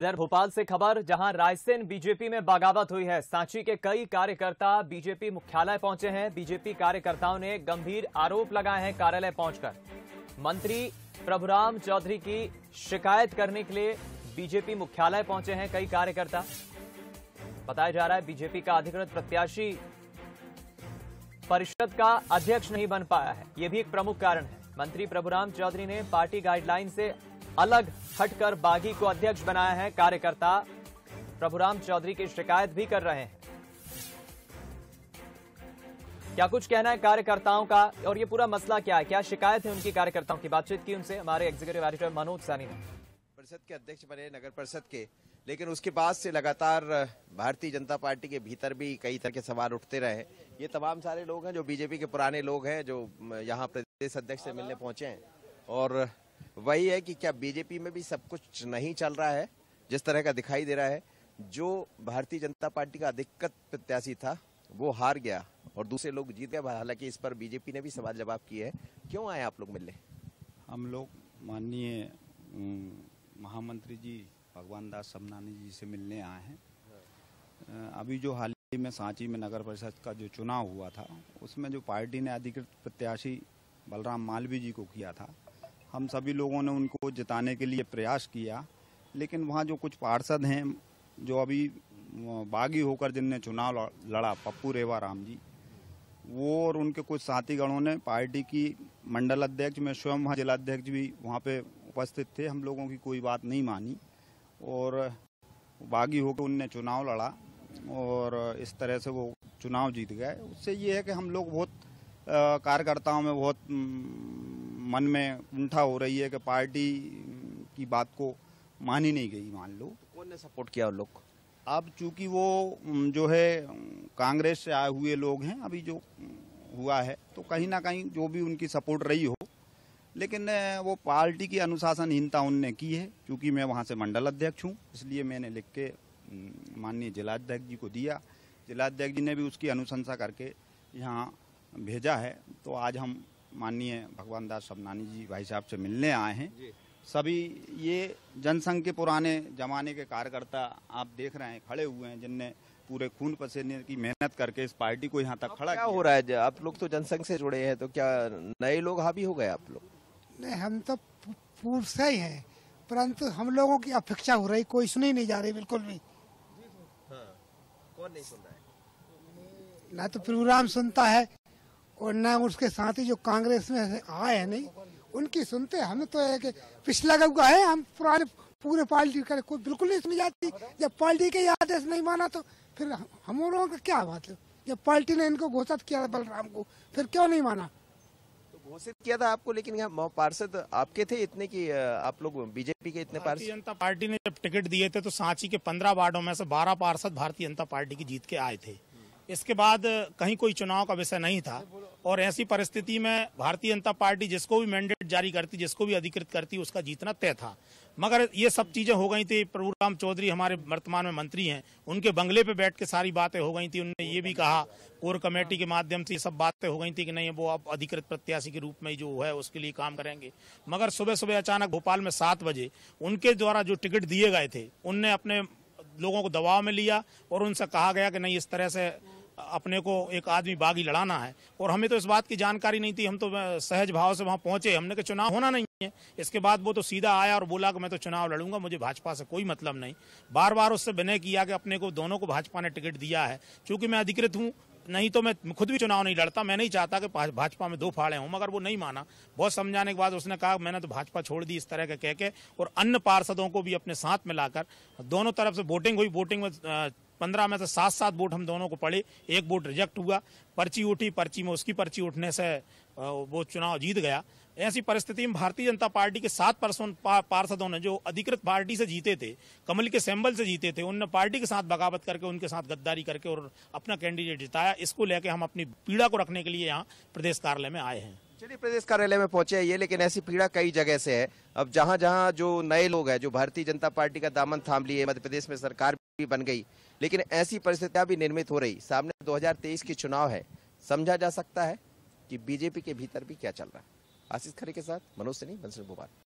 इधर भोपाल से खबर जहां रायसेन बीजेपी में बगावत हुई है सांची के कई कार्यकर्ता बीजेपी मुख्यालय पहुंचे हैं बीजेपी कार्यकर्ताओं ने गंभीर आरोप लगाए हैं कार्यालय पहुंचकर मंत्री प्रभुराम चौधरी की शिकायत करने के लिए बीजेपी मुख्यालय पहुंचे हैं कई कार्यकर्ता बताया जा रहा है बीजेपी का अधिकृत प्रत्याशी परिषद का अध्यक्ष नहीं बन पाया है यह भी एक प्रमुख कारण है मंत्री प्रभुराम चौधरी ने पार्टी गाइडलाइन से अलग हटकर बागी को अध्यक्ष बनाया है कार्यकर्ता प्रभुराम चौधरी की शिकायत भी कर रहे हैं क्या कुछ कहना है कार्यकर्ताओं का और ये पूरा मसला क्या है क्या शिकायत है उनकी कार्यकर्ताओं की बातचीत की उनसे हमारे एग्जीक्यूटिव एडिटर मनोज सैनी ने परिषद के अध्यक्ष बने नगर परिषद के लेकिन उसके बाद से लगातार भारतीय जनता पार्टी के भीतर भी कई तरह के सवाल उठते रहे ये तमाम सारे लोग हैं जो बीजेपी के पुराने लोग हैं जो यहाँ प्रदेश अध्यक्ष से मिलने पहुंचे हैं और वही है कि क्या बीजेपी में भी सब कुछ नहीं चल रहा है जिस तरह का दिखाई दे रहा है जो भारतीय जनता पार्टी का अधिकत प्रत्याशी था वो हार गया और दूसरे लोग जीत गए हालांकि इस पर बीजेपी ने भी सवाल जवाब किए हैं क्यों आए आप लोग मिलने हम लोग माननीय महामंत्री जी भगवान दास समनानी जी से मिलने आए हैं अभी जो हाल ही में सांची में नगर परिषद का जो चुनाव हुआ था उसमें जो पार्टी ने अधिकृत प्रत्याशी बलराम मालवी जी को किया था हम सभी लोगों ने उनको जिताने के लिए प्रयास किया लेकिन वहाँ जो कुछ पार्षद हैं जो अभी बागी होकर जिनने चुनाव लड़ा पप्पू रेवा राम जी वो और उनके कुछ साथीगणों ने पार्टी की मंडल अध्यक्ष में स्वयं वहाँ जिलाध्यक्ष भी वहाँ पे उपस्थित थे हम लोगों की कोई बात नहीं मानी और बागी होकर उनने चुनाव लड़ा और इस तरह से वो चुनाव जीत गए उससे ये है कि हम लोग बहुत कार्यकर्ताओं में बहुत मन में उठा हो रही है कि पार्टी की बात को मानी नहीं गई मान लो कौन ने सपोर्ट किया उन लोग को अब चूंकि वो जो है कांग्रेस से आए हुए लोग हैं अभी जो हुआ है तो कहीं ना कहीं जो भी उनकी सपोर्ट रही हो लेकिन वो पार्टी की अनुशासनहीनता उनने की है क्योंकि मैं वहाँ से मंडल अध्यक्ष हूँ इसलिए मैंने लिख के माननीय जिलाध्यक्ष जी को दिया जिलाध्यक्ष जी ने भी उसकी अनुशंसा करके यहाँ भेजा है तो आज हम माननीय भगवान दास सबनानी जी भाई साहब से मिलने आए हैं सभी ये जनसंघ के पुराने जमाने के कार्यकर्ता आप देख रहे हैं खड़े हुए हैं जिनने पूरे खून पसीने की मेहनत करके इस पार्टी को यहाँ तक खड़ा क्या हो रहा है आप लोग तो जनसंघ से जुड़े हैं तो क्या नए लोग हावी हो गए आप लोग नहीं हम तो पूर्व से ही है परंतु हम लोगों की अपेक्षा हो रही कोई सुनी नहीं जा रही बिल्कुल भी हाँ, कौन नहीं सुन रहा है ना तो प्रोग्राम सुनता है और ना उसके साथ ही जो कांग्रेस में आए हैं नहीं उनकी सुनते हमें तो है कि पिछला का है हम पुराने पूरे पार्टी का कोई बिल्कुल नहीं सुनी जाती जब पार्टी के आदेश नहीं माना तो फिर हम लोगों का क्या बात है जब पार्टी ने इनको घोषित किया था बलराम को फिर क्यों नहीं माना तो घोषित किया था आपको लेकिन पार्षद आपके थे इतने की आप लोग बीजेपी के इतने पार्षद जनता पार्टी ने जब टिकट दिए थे तो सांची के पंद्रह वार्डो में से बारह पार्षद भारतीय जनता पार्टी की जीत के आए थे इसके बाद कहीं कोई चुनाव का विषय नहीं था और ऐसी परिस्थिति में भारतीय जनता पार्टी जिसको भी मैंडेट जारी करती जिसको भी अधिकृत करती उसका जीतना तय था मगर ये सब चीजें हो गई थी प्रभु राम चौधरी हमारे वर्तमान में मंत्री हैं उनके बंगले पे बैठ के सारी बातें हो गई थी उनने ये भी कहा कोर कमेटी के माध्यम से ये सब बातें हो गई थी कि नहीं वो अब अधिकृत प्रत्याशी के रूप में जो है उसके लिए काम करेंगे मगर सुबह सुबह अचानक भोपाल में सात बजे उनके द्वारा जो टिकट दिए गए थे उनने अपने लोगों को दबाव में लिया और उनसे कहा गया कि नहीं इस तरह से अपने को एक आदमी बागी लड़ाना है और हमें तो इस बात की जानकारी नहीं थी हम तो सहज भाव से वहाँ पहुंचे हमने कहा चुनाव होना नहीं है इसके बाद वो तो सीधा आया और बोला कि मैं तो चुनाव लड़ूंगा मुझे भाजपा से कोई मतलब नहीं बार बार उससे विनय किया कि अपने को दोनों को भाजपा ने टिकट दिया है चूंकि मैं अधिकृत हूँ नहीं तो मैं खुद भी चुनाव नहीं लड़ता मैं नहीं चाहता कि भाजपा में दो फाड़े हों मगर वो नहीं माना बहुत समझाने के बाद उसने कहा मैंने तो भाजपा छोड़ दी इस तरह के कह के और अन्य पार्षदों को भी अपने साथ मिलाकर दोनों तरफ से वोटिंग हुई वोटिंग में पंद्रह में से सात सात वोट हम दोनों को पड़े एक वोट रिजेक्ट हुआ पर्ची उठी पर्ची में उसकी पर्ची उठने से वो चुनाव जीत गया ऐसी परिस्थिति में भारतीय जनता पार्टी के सात पार्षदों पार्षदों ने जो अधिकृत पार्टी से जीते थे कमल के सेम्बल से जीते थे उनने पार्टी के साथ बगावत करके उनके साथ गद्दारी करके और अपना कैंडिडेट जिताया इसको लेकर हम अपनी पीड़ा को रखने के लिए यहाँ प्रदेश कार्यालय में आए हैं चलिए प्रदेश कार्यालय में पहुंचे ये लेकिन ऐसी पीड़ा कई जगह से है अब जहां जहां जो नए लोग हैं जो भारतीय जनता पार्टी का दामन थाम लिए मध्य प्रदेश में सरकार भी बन गई लेकिन ऐसी परिस्थितियां भी निर्मित हो रही सामने 2023 के चुनाव है समझा जा सकता है कि बीजेपी के भीतर भी क्या चल रहा है आशीष खरे के साथ मनोज सिन्ही बंसल भोपाल